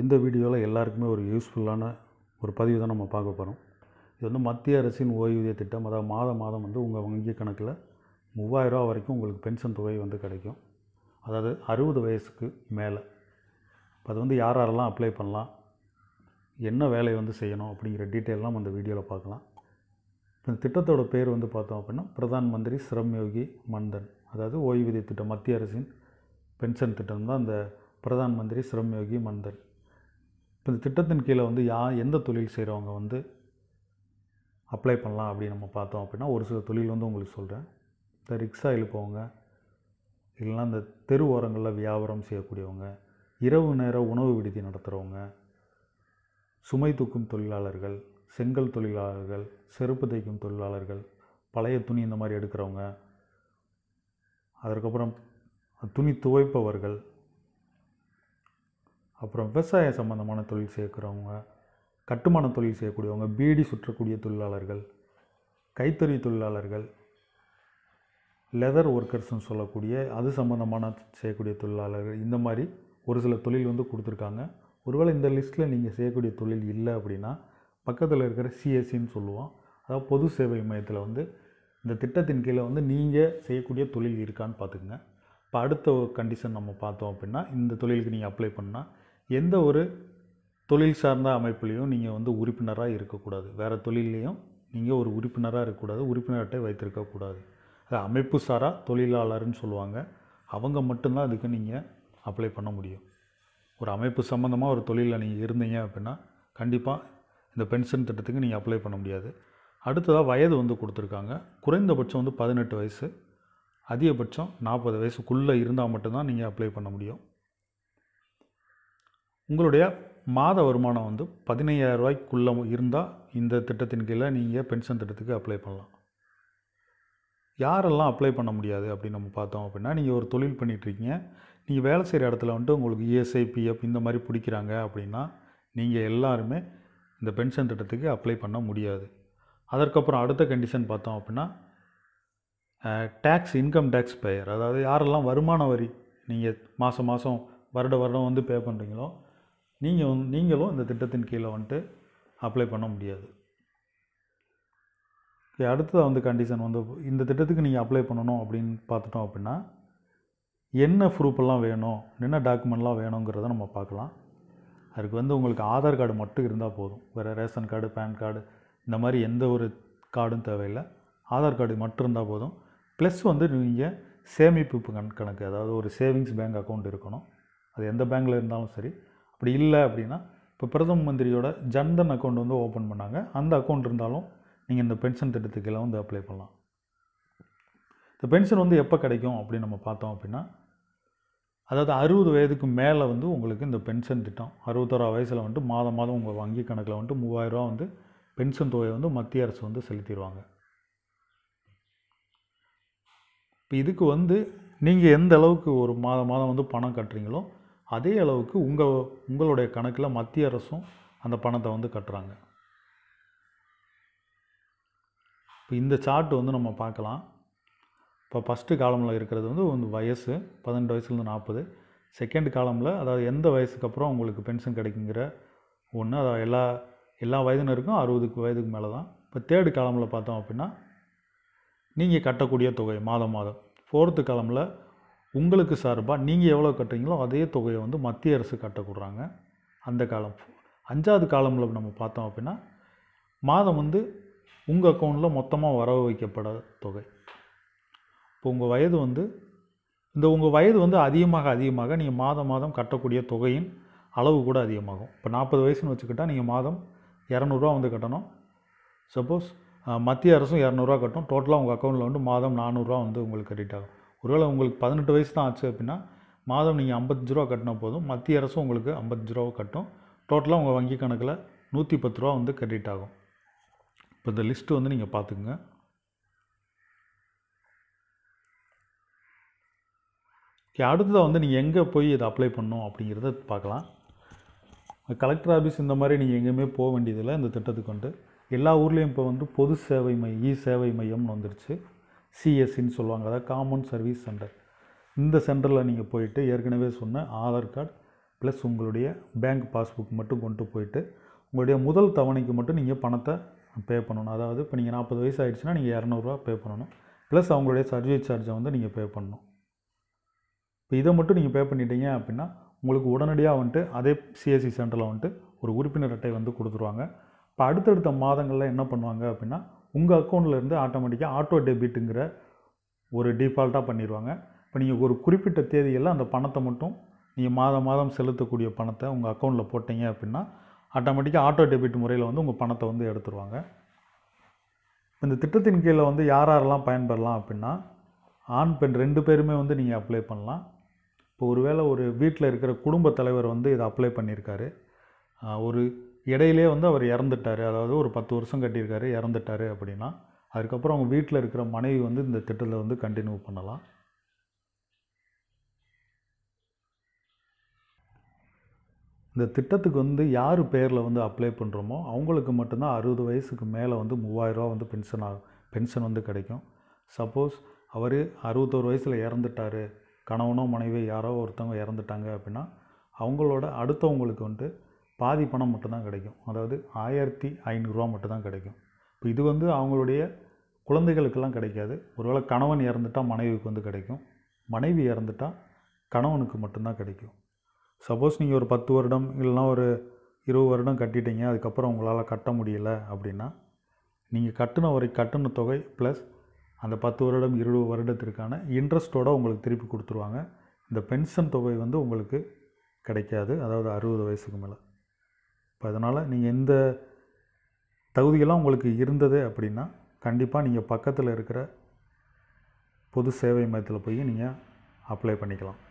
இந்த வீடியோவில் எல்லாருக்குமே ஒரு யூஸ்ஃபுல்லான ஒரு பதிவு தான் நம்ம பார்க்க போகிறோம் இது வந்து மத்திய அரசின் ஓய்வூதிய திட்டம் அதாவது மாதம் மாதம் வந்து உங்கள் வங்கி கணக்கில் மூவாயிரரூவா வரைக்கும் உங்களுக்கு பென்ஷன் தொகை வந்து கிடைக்கும் அதாவது அறுபது வயசுக்கு மேலே அது வந்து யார் யாரெல்லாம் அப்ளை பண்ணலாம் என்ன வேலையை வந்து செய்யணும் அப்படிங்கிற டீட்டெயிலெலாம் அந்த வீடியோவில் பார்க்கலாம் இந்த திட்டத்தோட பேர் வந்து பார்த்தோம் அப்படின்னா பிரதான் மந்திரி சிரம் யோகி மன்தன் அதாவது ஓய்வூதிய திட்டம் மத்திய அரசின் பென்ஷன் திட்டம் தான் அந்த பிரதான் மந்திரி சிரம் யோகி மன்தன் இப்போ இந்த திட்டத்தின் கீழே வந்து யா எந்த தொழில் செய்கிறவங்க வந்து அப்ளை பண்ணலாம் அப்படின்னு நம்ம பார்த்தோம் அப்படின்னா ஒரு சில தொழில் வந்து உங்களுக்கு சொல்கிறேன் இந்த ரிக்ஷா எழுப்பவங்க இல்லைனா இந்த தெரு ஓரங்களில் வியாபாரம் செய்யக்கூடியவங்க இரவு நேர உணவு விடுதி நடத்துகிறவங்க சுமை தூக்கும் தொழிலாளர்கள் செங்கல் தொழிலாளர்கள் செருப்பு தைக்கும் தொழிலாளர்கள் பழைய துணி இந்த மாதிரி எடுக்கிறவங்க அதற்கப்புறம் துணி துவைப்பவர்கள் அப்புறம் விவசாய சம்மந்தமான தொழில் சேர்க்குறவங்க கட்டுமான தொழில் செய்யக்கூடியவங்க பீடி சுற்றக்கூடிய தொழிலாளர்கள் கைத்தறி தொழிலாளர்கள் லெதர் ஒர்க்கர்ஸ்னு சொல்லக்கூடிய அது சம்மந்தமான செய்யக்கூடிய தொழிலாளர்கள் இந்த மாதிரி ஒரு சில தொழில் வந்து கொடுத்துருக்காங்க ஒருவேளை இந்த லிஸ்ட்டில் நீங்கள் செய்யக்கூடிய தொழில் இல்லை அப்படின்னா பக்கத்தில் இருக்கிற சிஎஸ்சின்னு சொல்லுவோம் அதாவது பொது சேவை மையத்தில் வந்து இந்த திட்டத்தின் கீழே வந்து நீங்கள் செய்யக்கூடிய தொழில் இருக்கான்னு பார்த்துக்குங்க இப்போ அடுத்த ஒரு கண்டிஷன் நம்ம பார்த்தோம் அப்படின்னா இந்த தொழிலுக்கு நீங்கள் அப்ளை பண்ணால் எந்த ஒரு தொழில் சார்ந்த அமைப்புலேயும் நீங்கள் வந்து உறுப்பினராக இருக்கக்கூடாது வேறு தொழிலையும் நீங்கள் ஒரு உறுப்பினராக இருக்கக்கூடாது உறுப்பினர் அட்டை வைத்திருக்கக்கூடாது அது அமைப்பு சாராக தொழிலாளர்னு சொல்லுவாங்க அவங்க மட்டும்தான் அதுக்கு நீங்கள் அப்ளை பண்ண முடியும் ஒரு அமைப்பு சம்மந்தமாக ஒரு தொழிலில் நீங்கள் இருந்தீங்க அப்படின்னா கண்டிப்பாக இந்த பென்ஷன் திட்டத்துக்கு நீங்கள் அப்ளை பண்ண முடியாது அடுத்ததாக வயது வந்து கொடுத்துருக்காங்க குறைந்தபட்சம் வந்து பதினெட்டு வயசு அதிகபட்சம் நாற்பது வயசுக்குள்ளே இருந்தால் மட்டும்தான் நீங்கள் அப்ளை பண்ண முடியும் உங்களுடைய மாத வருமானம் வந்து பதினையாயிரரூவாய்க்குள்ளே இருந்தால் இந்த திட்டத்தின் கீழே நீங்கள் பென்ஷன் திட்டத்துக்கு அப்ளை பண்ணலாம் யாரெல்லாம் அப்ளை பண்ண முடியாது அப்படின்னு நம்ம பார்த்தோம் அப்படின்னா நீங்கள் ஒரு தொழில் பண்ணிகிட்ருக்கீங்க நீங்கள் வேலை செய்கிற இடத்துல வந்துட்டு உங்களுக்கு இஎஸ்ஐ e பிஎஃப் இந்த மாதிரி பிடிக்கிறாங்க அப்படின்னா நீங்கள் எல்லாருமே இந்த பென்ஷன் திட்டத்துக்கு அப்ளை பண்ண முடியாது அதற்கப்புறம் அடுத்த கண்டிஷன் பார்த்தோம் அப்படின்னா டேக்ஸ் இன்கம் டேக்ஸ் பேயர் அதாவது யாரெல்லாம் வருமான வரி நீங்கள் மாதம் மாதம் வருட வருடம் வந்து பே பண்ணுறீங்களோ நீங்கள் வந்து நீங்களும் இந்த திட்டத்தின் கீழே வந்துட்டு அப்ளை பண்ண முடியாது அடுத்ததாக வந்து கண்டிஷன் வந்து இந்த திட்டத்துக்கு நீங்கள் அப்ளை பண்ணணும் அப்படின்னு பார்த்துட்டோம் அப்படின்னா என்ன ப்ரூஃபெல்லாம் வேணும் என்ன டாக்குமெண்ட்லாம் வேணுங்கிறத நம்ம பார்க்கலாம் அதுக்கு வந்து உங்களுக்கு ஆதார் கார்டு மட்டும் இருந்தால் போதும் வேறு ரேஷன் கார்டு பேன் கார்டு இந்த மாதிரி எந்த ஒரு கார்டும் தேவையில்லை ஆதார் கார்டு மட்டும் இருந்தால் போதும் ப்ளஸ் வந்து நீங்கள் சேமிப்பு கணக்கு அதாவது ஒரு சேவிங்ஸ் பேங்க் அக்கௌண்ட் இருக்கணும் அது எந்த பேங்க்கில் இருந்தாலும் சரி அப்படி இல்லை அப்படின்னா இப்போ பிரதம மந்திரியோட ஜன்தன் அக்கௌண்ட் வந்து ஓப்பன் பண்ணாங்க அந்த அக்கௌண்ட் இருந்தாலும் நீங்கள் இந்த பென்ஷன் திட்டத்துக்கெல்லாம் வந்து அப்ளை பண்ணலாம் இந்த பென்ஷன் வந்து எப்போ கிடைக்கும் அப்படின்னு நம்ம பார்த்தோம் அப்படின்னா அதாவது அறுபது வயதுக்கு மேலே வந்து உங்களுக்கு இந்த பென்ஷன் திட்டம் அறுபத்தோரா வயசில் வந்துட்டு மாதம் மாதம் உங்கள் வங்கி கணக்கில் வந்துட்டு மூவாயிரரூவா வந்து பென்ஷன் தொகையை வந்து மத்திய அரசு வந்து செலுத்திடுவாங்க இப்போ இதுக்கு வந்து நீங்கள் எந்த அளவுக்கு ஒரு மாதம் மாதம் வந்து பணம் கட்டுறீங்களோ அதே அளவுக்கு உங்கள் உங்களுடைய கணக்கில் மத்திய அரசும் அந்த பணத்தை வந்து கட்டுறாங்க இப்போ இந்த சார்ட் வந்து நம்ம பார்க்கலாம் இப்போ ஃபஸ்ட்டு காலமில் இருக்கிறது வந்து வந்து வயசு பதினெட்டு வயசுலேருந்து நாற்பது செகண்ட் காலமில் அதாவது எந்த வயசுக்கு அப்புறம் உங்களுக்கு பென்ஷன் கிடைக்குங்கிற ஒன்று அதாவது எல்லா எல்லா வயதினருக்கும் அறுபதுக்கு வயதுக்கு மேலே தான் இப்போ தேர்டு காலமில் பார்த்தோம் அப்படின்னா நீங்கள் கட்டக்கூடிய தொகை மாதம் மாதம் ஃபோர்த்து காலமில் உங்களுக்கு சார்பாக நீங்கள் எவ்வளோ கட்டுறீங்களோ அதே தொகையை வந்து மத்திய அரசு கட்டக்கூடுறாங்க அந்த காலம் அஞ்சாவது காலமில் நம்ம பார்த்தோம் அப்படின்னா மாதம் வந்து உங்கள் அக்கௌண்ட்டில் மொத்தமாக வரவு வைக்கப்படாத தொகை இப்போ உங்கள் வயது வந்து இந்த உங்கள் வயது வந்து அதிகமாக அதிகமாக நீங்கள் மாதம் மாதம் கட்டக்கூடிய தொகையின் அளவு கூட அதிகமாகும் இப்போ நாற்பது வயசுன்னு வச்சுக்கிட்டால் நீங்கள் மாதம் இரநூறுவா வந்து கட்டணும் சப்போஸ் மத்திய அரசும் இரநூறுவா கட்டும் டோட்டலாக உங்கள் அக்கௌண்ட்டில் வந்து மாதம் நானூறுரூவா வந்து உங்களுக்கு கிரெடிட் ஆகும் ஒருவேளை உங்களுக்கு பதினெட்டு வயசு தான் ஆச்சு அப்படின்னா மாதம் நீங்கள் ஐம்பத்தஞ்சு ரூபா கட்டினா போதும் மத்திய அரசும் உங்களுக்கு ஐம்பத்தஞ்சு ரூபா கட்டும் டோட்டலாக உங்கள் வங்கி கணக்கில் நூற்றி பத்து ரூபா வந்து கிரெடிட் ஆகும் இப்போ இந்த லிஸ்ட்டு வந்து நீங்கள் பார்த்துக்குங்க ஓகே அடுத்ததாக வந்து நீங்கள் எங்கே போய் இதை அப்ளை பண்ணணும் அப்படிங்கிறத பார்க்கலாம் கலெக்டர் ஆஃபீஸ் இந்த மாதிரி நீங்கள் எங்கேயுமே போக வேண்டியதில்லை இந்த திட்டத்துக்கு வந்துட்டு எல்லா ஊர்லேயும் இப்போ வந்து பொது சேவை மையம் இ சேவை மையம்னு வந்துருச்சு சிஎஸ்சின்னு சொல்லுவாங்க அதாவது காமன் சர்வீஸ் சென்டர் இந்த சென்டரில் நீங்கள் போயிட்டு ஏற்கனவே சொன்ன ஆதார் கார்டு ப்ளஸ் உங்களுடைய பேங்க் பாஸ்புக் மட்டும் கொண்டு போயிட்டு உங்களுடைய முதல் தவணைக்கு மட்டும் நீங்கள் பணத்தை பே பண்ணணும் அதாவது இப்போ நீங்கள் நாற்பது வயசு ஆகிடுச்சுன்னா நீங்கள் இரநூறுவா பே பண்ணணும் ப்ளஸ் அவங்களுடைய சர்வீஸ் சார்ஜை வந்து நீங்கள் பே பண்ணணும் இப்போ இதை மட்டும் நீங்கள் பே பண்ணிட்டீங்க அப்படின்னா உங்களுக்கு உடனடியாக வந்துட்டு அதே சிஎஸ்சி சென்டரில் வந்துட்டு ஒரு உறுப்பினர் அட்டை வந்து கொடுத்துருவாங்க இப்போ அடுத்தடுத்த மாதங்களில் என்ன பண்ணுவாங்க அப்படின்னா உங்கள் அக்கௌண்ட்லேருந்து ஆட்டோமேட்டிக்காக ஆட்டோ டெபிட்டுங்கிற ஒரு டிஃபால்ட்டாக பண்ணிடுவாங்க இப்போ நீங்கள் ஒரு குறிப்பிட்ட தேதியில் அந்த பணத்தை மட்டும் நீங்கள் மாதம் மாதம் செலுத்தக்கூடிய பணத்தை உங்கள் அக்கௌண்ட்டில் போட்டீங்க அப்படின்னா ஆட்டோமேட்டிக்காக ஆட்டோ டெபிட் முறையில் வந்து உங்கள் பணத்தை வந்து எடுத்துருவாங்க இந்த திட்டத்தின் கீழே வந்து யார் யாரெல்லாம் பயன்பெறலாம் அப்படின்னா ஆண் பெண் ரெண்டு பேருமே வந்து நீங்கள் அப்ளை பண்ணலாம் இப்போ ஒருவேளை ஒரு வீட்டில் இருக்கிற குடும்ப தலைவர் வந்து இதை அப்ளை பண்ணியிருக்காரு ஒரு இடையிலே வந்து அவர் இறந்துட்டார் அதாவது ஒரு பத்து வருஷம் கட்டியிருக்காரு இறந்துட்டார் அப்படின்னா அதுக்கப்புறம் அவங்க வீட்டில் இருக்கிற மனைவி வந்து இந்த திட்டத்தில் வந்து கண்டினியூ பண்ணலாம் இந்த திட்டத்துக்கு வந்து யார் பேரில் வந்து அப்ளை பண்ணுறோமோ அவங்களுக்கு மட்டும்தான் அறுபது வயசுக்கு மேலே வந்து மூவாயிரரூவா வந்து பென்ஷன் ஆகும் பென்ஷன் வந்து கிடைக்கும் சப்போஸ் அவர் அறுபத்தோரு வயசில் இறந்துட்டார் கணவனோ மனைவி யாரோ ஒருத்தவங்க இறந்துட்டாங்க அப்படின்னா அவங்களோட அடுத்தவங்களுக்கு வந்துட்டு பாதி பணம் மட்டும்தான் கிடைக்கும் அதாவது ஆயிரத்தி ஐநூறுரூவா மட்டும்தான் கிடைக்கும் இப்போ இது வந்து அவங்களுடைய குழந்தைகளுக்கெல்லாம் கிடைக்காது ஒருவேளை கணவன் இறந்துட்டால் மனைவிக்கு வந்து கிடைக்கும் மனைவி இறந்துட்டால் கணவனுக்கு மட்டும்தான் கிடைக்கும் சப்போஸ் நீங்கள் ஒரு பத்து வருடம் இல்லைனா ஒரு இருபது வருடம் கட்டிட்டீங்க அதுக்கப்புறம் உங்களால் கட்ட முடியலை அப்படின்னா நீங்கள் கட்டின வரை கட்டின தொகை ப்ளஸ் அந்த பத்து வருடம் இருபது வருடத்திற்கான இன்ட்ரெஸ்ட்டோடு உங்களுக்கு திருப்பி கொடுத்துருவாங்க இந்த பென்ஷன் தொகை வந்து உங்களுக்கு கிடைக்காது அதாவது அறுபது வயசுக்கு மேலே இப்போ அதனால் நீங்கள் இந்த தகுதியெல்லாம் உங்களுக்கு இருந்தது அப்படின்னா கண்டிப்பாக நீங்கள் பக்கத்தில் இருக்கிற பொது சேவை மையத்தில் போய் நீங்கள் அப்ளை பண்ணிக்கலாம்